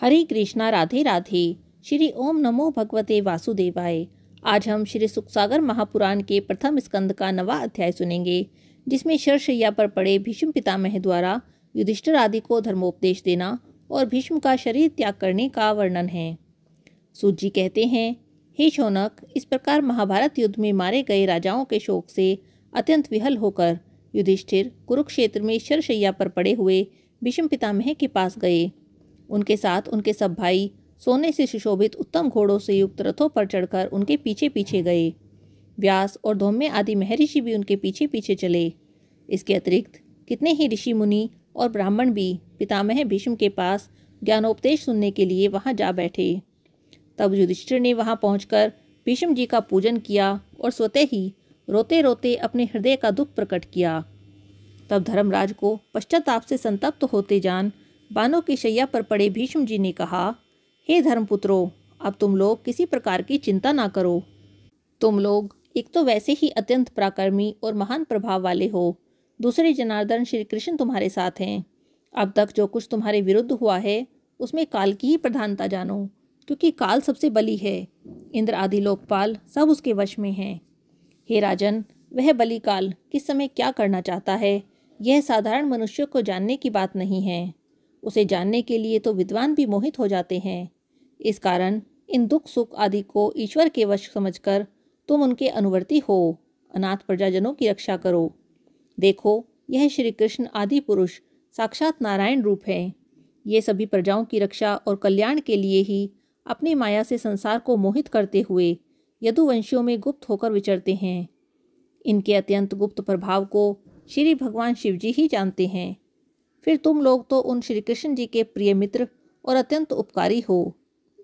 हरे कृष्णा राधे राधे श्री ओम नमो भगवते वासुदेवाय आज हम श्री सुखसागर महापुराण के प्रथम स्कंद का नवा अध्याय सुनेंगे जिसमें शरशैया पर पड़े भीष्म पितामह द्वारा युधिष्ठर आदि को धर्मोपदेश देना और भीष्म का शरीर त्याग करने का वर्णन है सूजी कहते हैं हे शौनक इस प्रकार महाभारत युद्ध में मारे गए राजाओं के शोक से अत्यंत विहल होकर युधिष्ठिर कुरुक्षेत्र में शरशैया पर पड़े हुए भीष्म पितामह के पास गए उनके साथ उनके सब भाई सोने से सुशोभित उत्तम घोड़ों से युक्त रथों पर चढ़कर उनके पीछे पीछे गए व्यास और धौम्य आदि महर्षि भी उनके पीछे पीछे चले इसके अतिरिक्त कितने ही ऋषि मुनि और ब्राह्मण भी पितामह भीष्म के पास ज्ञानोपदेश सुनने के लिए वहाँ जा बैठे तब युधिष्ठिर ने वहाँ पहुँच भीष्म जी का पूजन किया और स्वतः ही रोते रोते अपने हृदय का दुख प्रकट किया तब धर्मराज को पश्चाताप से संतप्त होते जान बानों की शैया पर पड़े भीष्म जी ने कहा हे धर्मपुत्रो अब तुम लोग किसी प्रकार की चिंता ना करो तुम लोग एक तो वैसे ही अत्यंत पराक्रमी और महान प्रभाव वाले हो दूसरे जनार्दन श्री कृष्ण तुम्हारे साथ हैं अब तक जो कुछ तुम्हारे विरुद्ध हुआ है उसमें काल की ही प्रधानता जानो क्योंकि काल सबसे बली है इंद्र आदि लोकपाल सब उसके वश में हैं हे राजन वह बली काल किस समय क्या करना चाहता है यह साधारण मनुष्य को जानने की बात नहीं है उसे जानने के लिए तो विद्वान भी मोहित हो जाते हैं इस कारण इन दुख सुख आदि को ईश्वर के वश समझकर तुम उनके अनुवर्ती हो अनाथ प्रजाजनों की रक्षा करो देखो यह श्री कृष्ण आदि पुरुष साक्षात नारायण रूप हैं ये सभी प्रजाओं की रक्षा और कल्याण के लिए ही अपनी माया से संसार को मोहित करते हुए यदुवंशियों में गुप्त होकर विचरते हैं इनके अत्यंत गुप्त प्रभाव को श्री भगवान शिव जी ही जानते हैं फिर तुम लोग तो उन श्री कृष्ण जी के प्रिय मित्र और अत्यंत उपकारी हो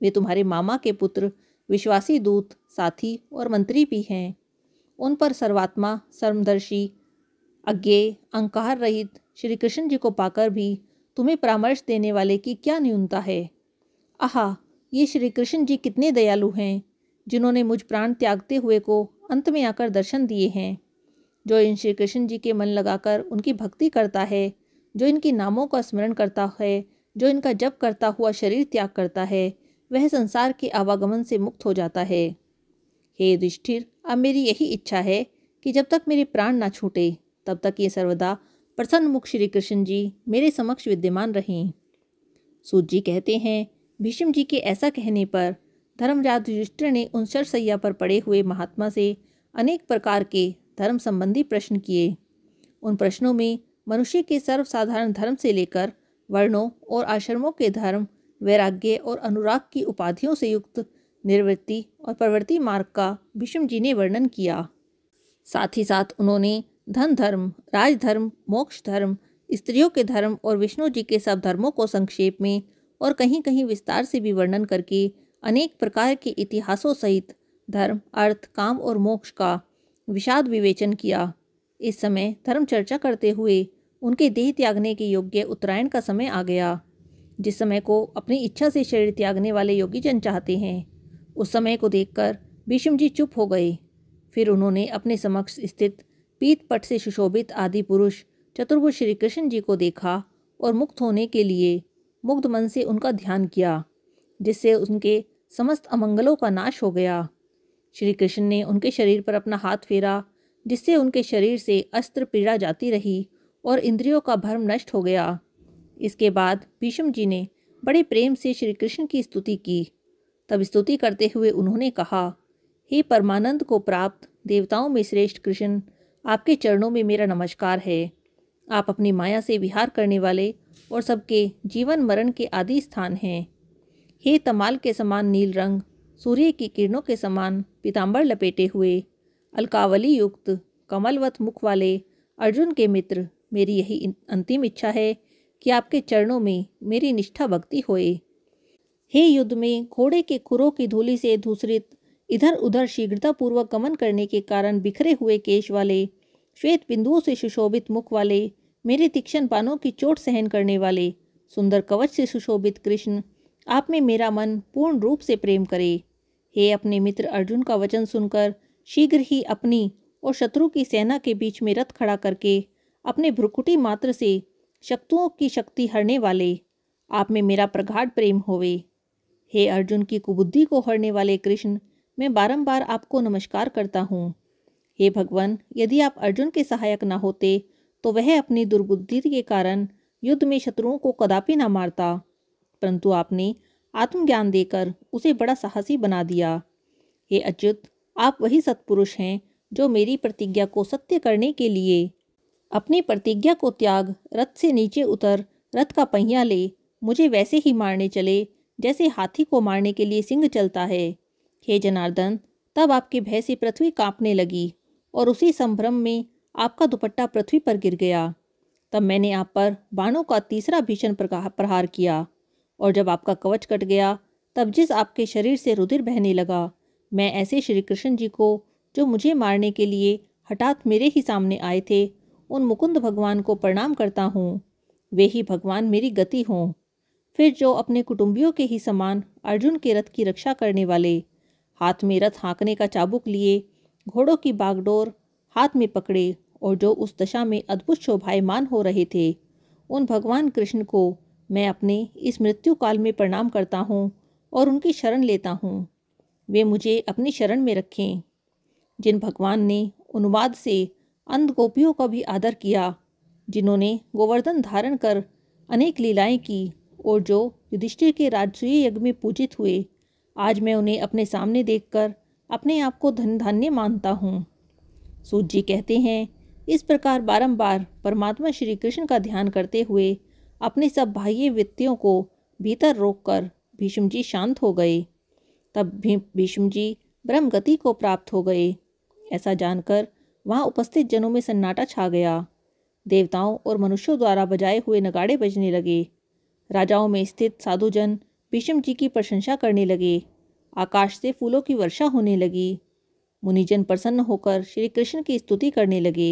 वे तुम्हारे मामा के पुत्र विश्वासी दूत साथी और मंत्री भी हैं उन पर सर्वात्मा सर्वदर्शी अज्ञे अंकार रहित श्री कृष्ण जी को पाकर भी तुम्हें परामर्श देने वाले की क्या न्यूनता है आहा ये श्री कृष्ण जी कितने दयालु हैं जिन्होंने मुझ प्राण त्यागते हुए को अंत में आकर दर्शन दिए हैं जो इन श्री कृष्ण जी के मन लगाकर उनकी भक्ति करता है जो इनके नामों का स्मरण करता है जो इनका जप करता हुआ शरीर त्याग करता है वह संसार के आवागमन से मुक्त हो जाता है हे युधिष्ठिर अब मेरी यही इच्छा है कि जब तक मेरे प्राण ना छूटे तब तक ये सर्वदा प्रसन्न मुख श्री कृष्ण जी मेरे समक्ष विद्यमान रहें सूत जी कहते हैं भीष्म जी के ऐसा कहने पर धर्मराज युधिष्ठिर ने उन सरसैया पर पड़े हुए महात्मा से अनेक प्रकार के धर्म संबंधी प्रश्न किए उन प्रश्नों में मनुष्य के सर्वसाधारण धर्म से लेकर वर्णों और आश्रमों के धर्म वैराग्य और अनुराग की उपाधियों से युक्त निर्वृत्ति और प्रवृत्ति मार्ग का भीष्म जी ने वर्णन किया साथ ही साथ उन्होंने धन धर्म राजधर्म मोक्ष धर्म स्त्रियों के धर्म और विष्णु जी के सब धर्मों को संक्षेप में और कहीं कहीं विस्तार से भी वर्णन करके अनेक प्रकार के इतिहासों सहित धर्म अर्थ काम और मोक्ष का विषाद विवेचन किया इस समय धर्म चर्चा करते हुए उनके देह त्यागने के योग्य उत्तरायण का समय आ गया जिस समय को अपनी इच्छा से शरीर त्यागने वाले योगी जन चाहते हैं उस समय को देखकर भीष्म जी चुप हो गए फिर उन्होंने अपने समक्ष स्थित पीत पट से सुशोभित आदि पुरुष चतुर्भुज श्री कृष्ण जी को देखा और मुक्त होने के लिए मुग्ध मन से उनका ध्यान किया जिससे उनके समस्त अमंगलों का नाश हो गया श्री कृष्ण ने उनके शरीर पर अपना हाथ फेरा जिससे उनके शरीर से अस्त्र पीड़ा जाती रही और इंद्रियों का भ्रम नष्ट हो गया इसके बाद भीष्म जी ने बड़े प्रेम से श्री कृष्ण की स्तुति की तब स्तुति करते हुए उन्होंने कहा हे परमानंद को प्राप्त देवताओं में श्रेष्ठ कृष्ण आपके चरणों में मेरा नमस्कार है आप अपनी माया से विहार करने वाले और सबके जीवन मरण के आदि स्थान हैं हे तमाल के समान नील रंग सूर्य की किरणों के समान पीताम्बर लपेटे हुए अलकावली युक्त कमलवत मुख वाले अर्जुन के मित्र मेरी यही अंतिम इच्छा है कि आपके चरणों में मेरी निष्ठा भक्ति होए हे युद्ध में घोड़े के खुरों की धूली से धूसरित इधर उधर शीघ्रतापूर्वक गमन करने के कारण बिखरे हुए केश वाले श्वेत बिंदुओं से सुशोभित मुख वाले मेरे तीक्ष्ण पानों की चोट सहन करने वाले सुंदर कवच से सुशोभित कृष्ण आप में मेरा मन पूर्ण रूप से प्रेम करे हे अपने मित्र अर्जुन का वचन सुनकर शीघ्र ही अपनी और शत्रु की सेना के बीच में रथ खड़ा करके अपने भ्रुकुटी मात्र से शक्तुओं की शक्ति हरने वाले आप में मेरा प्रगाढ़ प्रेम होवे हे अर्जुन की कुबुद्धि को हरने वाले कृष्ण मैं बारंबार आपको नमस्कार करता हूँ हे भगवान यदि आप अर्जुन के सहायक ना होते तो वह अपनी दुर्बुद्धि के कारण युद्ध में शत्रुओं को कदापि ना मारता परंतु आपने आत्मज्ञान देकर उसे बड़ा साहसी बना दिया हे अच्युत आप वही सत्पुरुष हैं जो मेरी प्रतिज्ञा को सत्य करने के लिए अपनी प्रतिज्ञा को त्याग रथ से नीचे उतर रथ का पहिया ले मुझे वैसे ही मारने चले जैसे हाथी को मारने के लिए सिंह चलता है हे जनार्दन तब आपके भय से पृथ्वी कांपने लगी और उसी संभ्रम में आपका दुपट्टा पृथ्वी पर गिर गया तब मैंने आप पर बाणों का तीसरा भीषण प्रहार किया और जब आपका कवच कट गया तब जिस आपके शरीर से रुधिर बहने लगा मैं ऐसे श्री कृष्ण जी को जो मुझे मारने के लिए हठात मेरे ही सामने आए थे उन मुकुंद भगवान को प्रणाम करता हूँ वे ही भगवान मेरी गति हों फिर जो अपने कुटुंबियों के ही समान अर्जुन के रथ की रक्षा करने वाले हाथ में रथ हाँकने का चाबुक लिए घोड़ों की बागडोर हाथ में पकड़े और जो उस दशा में अद्भुत शोभायमान हो रहे थे उन भगवान कृष्ण को मैं अपने इस मृत्यु काल में प्रणाम करता हूँ और उनकी शरण लेता हूँ वे मुझे अपनी शरण में रखें जिन भगवान ने अनुवाद से अंध गोपियों का भी आदर किया जिन्होंने गोवर्धन धारण कर अनेक लीलाएं की और जो युधिष्ठिर के राजसूय यज्ञ में पूजित हुए आज मैं उन्हें अपने सामने देखकर अपने आप को धन धान्य मानता हूँ सूत जी कहते हैं इस प्रकार बारंबार परमात्मा श्री कृष्ण का ध्यान करते हुए अपने सब बाह्य वित्तियों को भीतर रोककर भीष्म जी शांत हो गए तब भीष्म जी ब्रह्म गति को प्राप्त हो गए ऐसा जानकर वहाँ उपस्थित जनों में सन्नाटा छा गया देवताओं और मनुष्यों द्वारा बजाए हुए नगाड़े बजने लगे राजाओं में स्थित साधुजन भीष्म जी की प्रशंसा करने लगे आकाश से फूलों की वर्षा होने लगी मुनिजन प्रसन्न होकर श्री कृष्ण की स्तुति करने लगे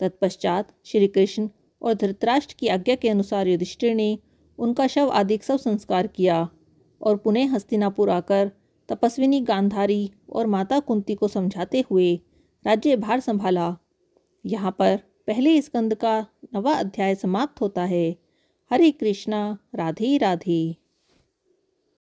तत्पश्चात श्री कृष्ण और धृतराष्ट्र की आज्ञा के अनुसार युधिष्ठिर ने उनका शव आदि सब संस्कार किया और पुनः हस्तिनापुर आकर तपस्विनी गांधारी और माता कुंती को समझाते हुए राज्यभार संभाला यहाँ पर पहले स्कंद का नवा अध्याय समाप्त होता है हरे कृष्णा राधे राधे